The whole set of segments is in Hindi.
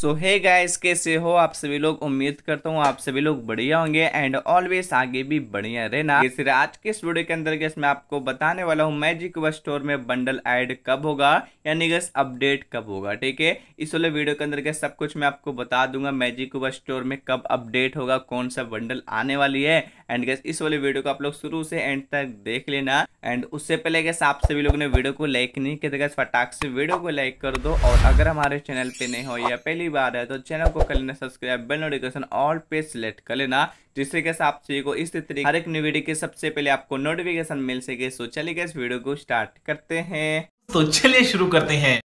सो है गाइस कैसे हो आप सभी लोग उम्मीद करता हूँ आप सभी लोग बढ़िया होंगे एंड ऑलवेज आगे भी बढ़िया रहना इसलिए आज के इस वीडियो के अंदर गैस मैं आपको बताने वाला हूँ मैजिक व स्टोर में बंडल ऐड कब होगा यानी गैस अपडेट कब होगा ठीक है इस वाले वीडियो के अंदर गैस सब कुछ मैं आपको बता दूंगा मैजिक व स्टोर में कब अपडेट होगा कौन सा बंडल आने वाली है एंड गैस इस वाले वीडियो को आप लोग शुरू से एंड तक देख लेना एंड उससे पहले गैस आप सभी लोगों ने वीडियो को लाइक नहीं किया गैस फटाक से वीडियो को लाइक कर दो और अगर हमारे चैनल पे नहीं हो या पहली बार है तो चैनल को कर लेना सब्सक्राइब बेल नोटिफिकेशन ऑल पे सिलेक्ट कर लेना जिससे गैस आप सभी को इस तरीके हर एक न्यू वीडियो के सबसे पहले आपको नोटिफिकेशन मिल सके सो चलिए गैस वीडियो को स्टार्ट करते हैं तो चलिए शुरू करते हैं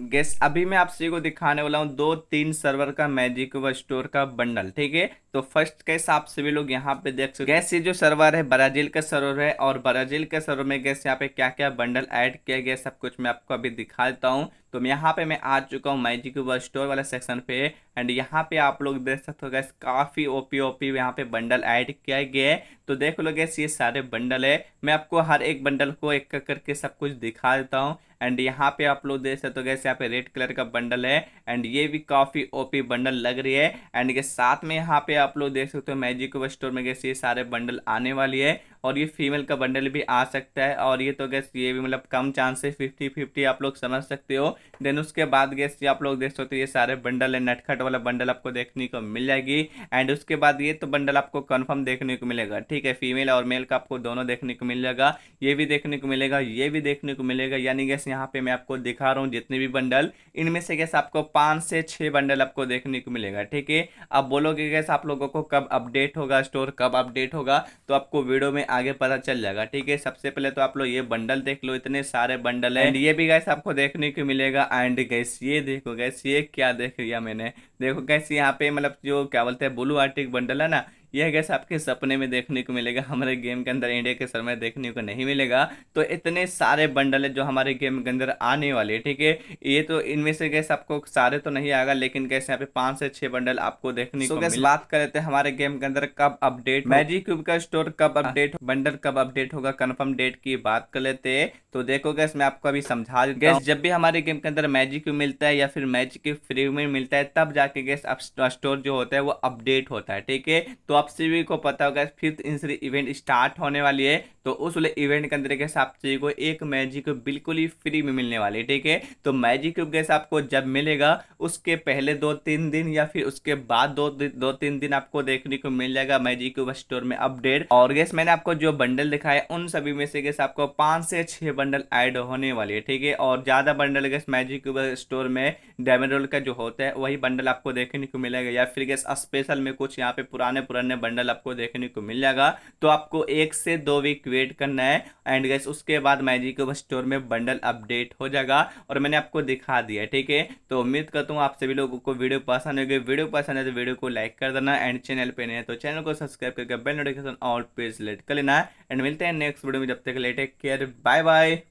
गेस अभी मैं आप सभी को दिखाने वाला हूँ दो तीन सर्वर का मैजिक व स्टोर का बंडल ठीक है तो फर्स्ट गैस आप सभी लोग यहाँ पे देख सकते गैस ये जो सर्वर है ब्राजील का सर्वर है और ब्राजील के सर्वर में गैस यहाँ पे क्या क्या बंडल ऐड किया गया सब कुछ मैं आपको अभी दिखा देता हूँ तो यहाँ पे मैं आ चुका हूँ मैजिक यूबर स्टोर वाला सेक्शन पे एंड यहाँ पे आप लोग देख सकते हो गैस काफ़ी ओपी ओपी यहाँ पे बंडल ऐड किया गया है तो देख लो गैस ये सारे बंडल है मैं आपको हर एक बंडल को एक करके सब कुछ दिखा देता हूँ एंड यहाँ पे आप लोग देख सकते हो गैस यहाँ पे रेड कलर का बंडल है एंड ये भी काफ़ी पी बंडल लग रही है एंड के साथ में यहाँ पे आप लोग देख सकते हो मैजिक यूबर स्टोर में गैस ये सारे बंडल आने वाली है और ये फीमेल का बंडल भी आ सकता है और ये तो गैस ये भी मतलब कम चांस है फिफ्टी फिफ्टी आप लोग समझ सकते हो देन उसके बाद गैस ये आप लोग देख सकते हो ये सारे बंडल है नटखट वाला बंडल आपको देखने को मिल जाएगी एंड उसके बाद ये तो बंडल आपको कन्फर्म देखने को मिलेगा ठीक है फीमेल और मेल का आपको दोनों देखने को मिल जाएगा ये भी देखने को मिलेगा ये भी देखने को मिलेगा यानी गैस यहाँ पे मैं आपको दिखा रहा हूँ जितने भी बंडल इनमें से गैस आपको पाँच से छः बंडल आपको देखने को मिलेगा ठीक है अब बोलोगे गैस आप लोगों को कब अपडेट होगा स्टोर कब अपडेट होगा तो आपको वीडियो में आगे पता चल जाएगा ठीक है सबसे पहले तो आप लोग ये बंडल देख लो इतने सारे बंडल है ये भी गैस आपको देखने को मिलेगा एंड गैस ये देखो गैस ये क्या देख लिया मैंने देखो गैस यहाँ पे मतलब जो क्या बोलते हैं ब्लू आर्टिक बंडल है ना यह गैस आपके सपने में देखने को मिलेगा हमारे गेम के अंदर इंडिया के समय देखने को नहीं मिलेगा तो इतने सारे बंडल है जो हमारे गेम के अंदर आने वाले हैं ठीक है ये तो इनमें से गैस आपको सारे तो नहीं आएगा लेकिन गैस यहाँ पे पांच से छह बंडल आपको देखने so, को गैस बात कर लेते हैं तो हमारे गेम के अंदर कब अपडेट मैजिक क्यूब का स्टोर कब अपडेट हाँ। बंडल कब अपडेट होगा कन्फर्म डेट की बात कर लेते हैं तो देखो गैस मैं आपको अभी समझा गैस जब भी हमारे गेम के अंदर मैजिक क्यूब मिलता है या फिर मैजिक क्यूब फ्री में मिलता है तब जाके गैस स्टोर जो होता है वो अपडेट होता है ठीक है तो आप सभी को पता होगा फिफ्थ इंसरी इवेंट स्टार्ट होने वाली है तो उस वाले इवेंट के अंदर गैस आप सभी को एक मैजिक बिल्कुल ही फ्री में मिलने वाली है ठीक है तो मैजिक क्यूब गैस आपको जब मिलेगा उसके पहले दो तीन दिन या फिर उसके बाद दो दो तीन दिन आपको देखने को मिल जाएगा मैजिक क्यूब स्टोर में अपडेट और गैस मैंने आपको जो बंडल दिखाया उन सभी में से गैस आपको पाँच से छः बंडल ऐड होने वाली है ठीक है और ज़्यादा bundle guys magic cube store में डायमंड रोल का जो होता है वही बंडल आपको देखने को मिलेगा या फिर गैस स्पेशल में कुछ यहाँ पे पुराने पुराने करने बंडल आपको देखने को मिल जाएगा तो आपको एक से दो वीक वेट करना है एंड गैस उसके बाद मैजिक स्टोर में बंडल अपडेट हो जाएगा और मैंने आपको दिखा दिया ठीक है तो उम्मीद करता हूँ आप सभी लोगों को वीडियो पसंद होगी वीडियो पसंद है तो वीडियो को लाइक कर देना एंड चैनल पर नहीं है तो चैनल को सब्सक्राइब करके बेल नोटिफिकेशन ऑल पेज सेलेक्ट कर लेना एंड मिलते हैं नेक्स्ट वीडियो में जब तक ले केयर बाय बाय